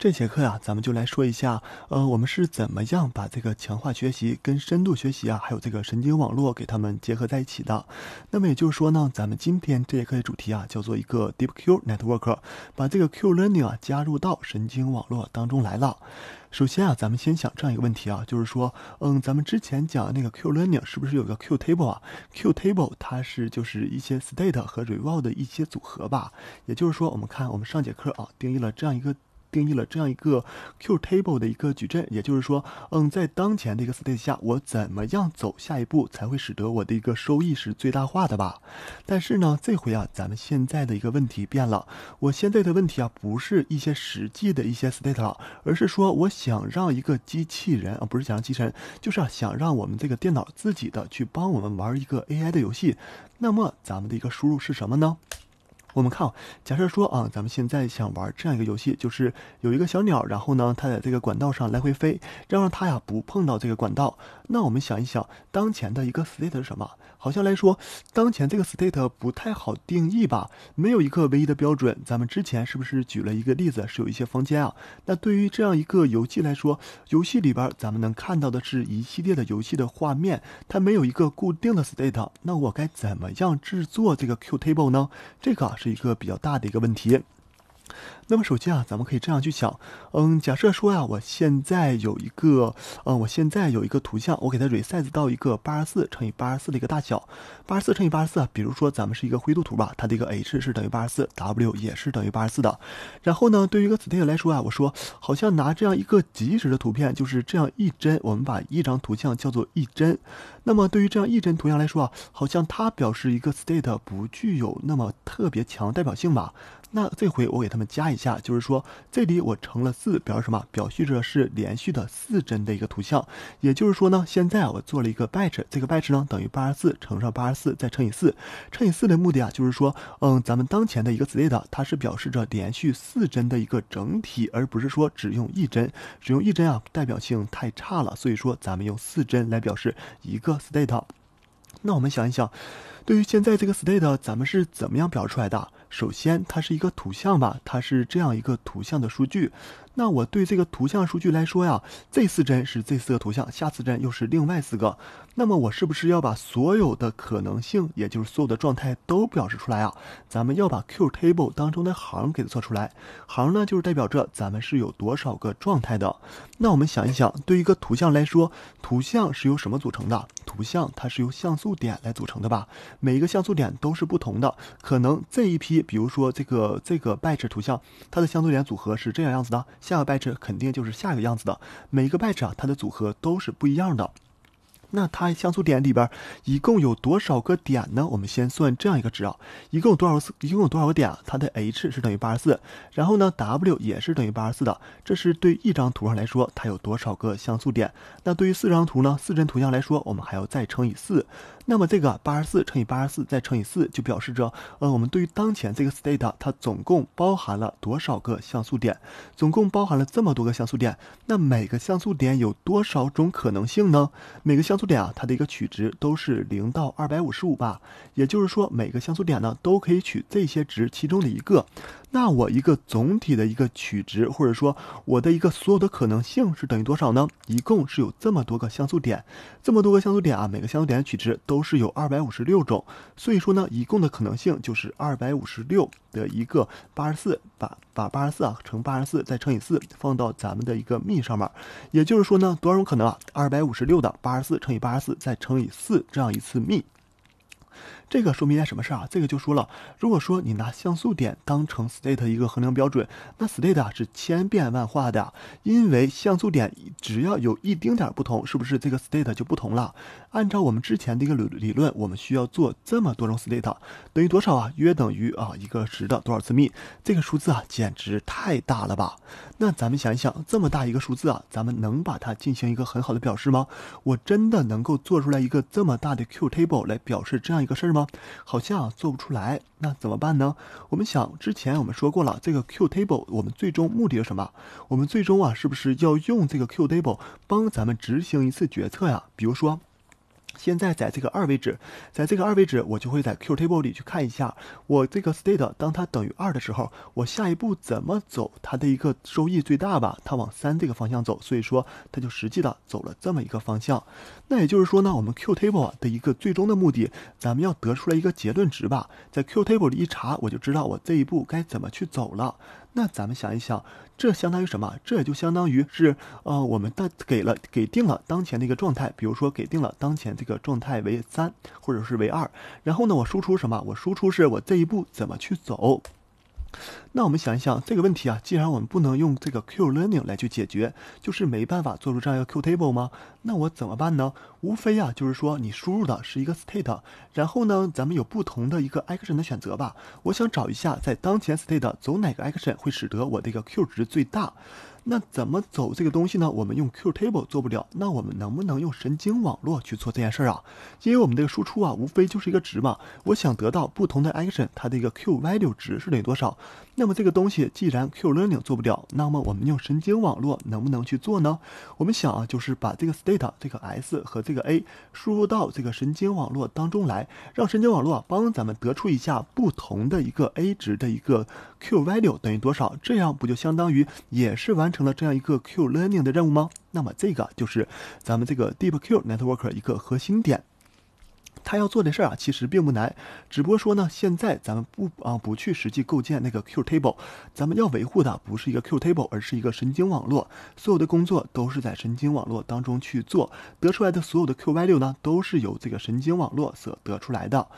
这节课呀，咱们就来说一下，呃，我们是怎么样把这个强化学习跟深度学习啊，还有这个神经网络给他们结合在一起的。那么也就是说呢，咱们今天这节课的主题啊，叫做一个 Deep Q Network，把这个 Q Learning 啊加入到神经网络当中来了。首先啊，咱们先想这样一个问题啊，就是说，嗯，咱们之前讲的那个 Q Learning 是不是有个 Q Table 啊？Q Table 它是就是一些 State 和 Reward 的一些组合吧。也就是说，我们看我们上节课啊定义了这样一个。定义了这样一个 Q table 的一个矩阵，也就是说，嗯，在当前的一个 state 下，我怎么样走下一步才会使得我的一个收益是最大化的吧？但是呢，这回啊，咱们现在的一个问题变了，我现在的问题啊，不是一些实际的一些 state，了，而是说，我想让一个机器人啊，不是想让机器人，就是想让我们这个电脑自己的去帮我们玩一个 AI 的游戏。那么，咱们的一个输入是什么呢？我们看假设说啊，咱们现在想玩这样一个游戏，就是有一个小鸟，然后呢，它在这个管道上来回飞，让让它呀不碰到这个管道。那我们想一想，当前的一个 state 是什么？好像来说，当前这个 state 不太好定义吧，没有一个唯一的标准。咱们之前是不是举了一个例子，是有一些房间啊？那对于这样一个游戏来说，游戏里边咱们能看到的是一系列的游戏的画面，它没有一个固定的 state。那我该怎么样制作这个 Q table 呢？这个是。一个比较大的一个问题。那么首先啊，咱们可以这样去想，嗯，假设说啊，我现在有一个，嗯，我现在有一个图像，我给它 resize 到一个八十四乘以八十四的一个大小，八十四乘以八十四，比如说咱们是一个灰度图吧，它的一个 H 是等于八十四，W 也是等于八十四的。然后呢，对于一个 state 来说啊，我说好像拿这样一个即时的图片，就是这样一帧，我们把一张图像叫做一帧。那么对于这样一帧图像来说啊，好像它表示一个 state 不具有那么特别强代表性吧。那这回我给他们加一下，就是说这里我乘了四，表示什么？表示着是连续的四帧的一个图像。也就是说呢，现在我做了一个 batch，这个 batch 呢等于八十四乘上八十四，再乘以四，乘以四的目的啊，就是说，嗯，咱们当前的一个 state，它是表示着连续四帧的一个整体，而不是说只用一帧，只用一帧啊，代表性太差了。所以说，咱们用四帧来表示一个 state。那我们想一想，对于现在这个 state，咱们是怎么样表示出来的？首先，它是一个图像吧，它是这样一个图像的数据。那我对这个图像数据来说呀，这四帧是这四个图像，下次帧又是另外四个。那么我是不是要把所有的可能性，也就是所有的状态都表示出来啊？咱们要把 Q table 当中的行给它做出来，行呢就是代表着咱们是有多少个状态的。那我们想一想，对一个图像来说，图像是由什么组成的？图像它是由像素点来组成的吧，每一个像素点都是不同的，可能这一批，比如说这个这个 batch 图像，它的像素点组合是这样样子的，下个 batch 肯定就是下一个样子的，每一个 batch 啊，它的组合都是不一样的。那它像素点里边一共有多少个点呢？我们先算这样一个值啊，一共有多少次？一共有多少个点？它的 H 是等于八十四，然后呢，W 也是等于八十四的。这是对一张图上来说，它有多少个像素点？那对于四张图呢？四帧图像来说，我们还要再乘以四。那么这个八十四乘以八十四再乘以四，就表示着，呃，我们对于当前这个 state，它总共包含了多少个像素点？总共包含了这么多个像素点，那每个像素点有多少种可能性呢？每个像素点啊，它的一个取值都是零到二百五十五吧，也就是说，每个像素点呢，都可以取这些值其中的一个。那我一个总体的一个取值，或者说我的一个所有的可能性是等于多少呢？一共是有这么多个像素点，这么多个像素点啊，每个像素点的取值都是有二百五十六种，所以说呢，一共的可能性就是二百五十六的一个八十四，把把八十四啊乘八十四再乘以四，放到咱们的一个幂上面。也就是说呢，多少种可能啊？二百五十六的八十四乘以八十四再乘以四，这样一次幂。这个说明一件什么事儿啊？这个就说了，如果说你拿像素点当成 state 一个衡量标准，那 state 啊是千变万化的，因为像素点只要有一丁点儿不同，是不是这个 state 就不同了？按照我们之前的一个理理论，我们需要做这么多种 state，等于多少啊？约等于啊一个值的多少次幂？这个数字啊简直太大了吧！那咱们想一想，这么大一个数字啊，咱们能把它进行一个很好的表示吗？我真的能够做出来一个这么大的 Q table 来表示这样一个事儿吗？好像做不出来，那怎么办呢？我们想，之前我们说过了，这个 Q table，我们最终目的有什么？我们最终啊，是不是要用这个 Q table 帮咱们执行一次决策呀？比如说。现在在这个二位置，在这个二位置，我就会在 Q table 里去看一下，我这个 state 当它等于二的时候，我下一步怎么走，它的一个收益最大吧，它往三这个方向走，所以说它就实际的走了这么一个方向。那也就是说呢，我们 Q table 的一个最终的目的，咱们要得出来一个结论值吧，在 Q table 里一查，我就知道我这一步该怎么去走了。那咱们想一想，这相当于什么？这也就相当于是，呃，我们的给了给定了当前的一个状态，比如说给定了当前这个状态为三，或者是为二，然后呢，我输出什么？我输出是我这一步怎么去走？那我们想一想这个问题啊，既然我们不能用这个 Q learning 来去解决，就是没办法做出这样一个 Q table 吗？那我怎么办呢？无非啊，就是说你输入的是一个 state，然后呢，咱们有不同的一个 action 的选择吧。我想找一下，在当前 state 走哪个 action 会使得我这个 Q 值最大。那怎么走这个东西呢？我们用 Q table 做不了，那我们能不能用神经网络去做这件事儿啊？因为我们这个输出啊，无非就是一个值嘛。我想得到不同的 action，它的一个 Q value 值是等于多少。那么这个东西既然 Q learning 做不了，那么我们用神经网络能不能去做呢？我们想啊，就是把这个 state 这个 s 和这个 a 输入到这个神经网络当中来，让神经网络啊帮咱们得出一下不同的一个 a 值的一个 Q value 等于多少。这样不就相当于也是完成。成了这样一个 Q learning 的任务吗？那么这个就是咱们这个 Deep Q Network 一个核心点。他要做的事儿啊，其实并不难，只不过说呢，现在咱们不啊不去实际构建那个 Q table，咱们要维护的不是一个 Q table，而是一个神经网络。所有的工作都是在神经网络当中去做，得出来的所有的 Q y 六呢，都是由这个神经网络所得出来的。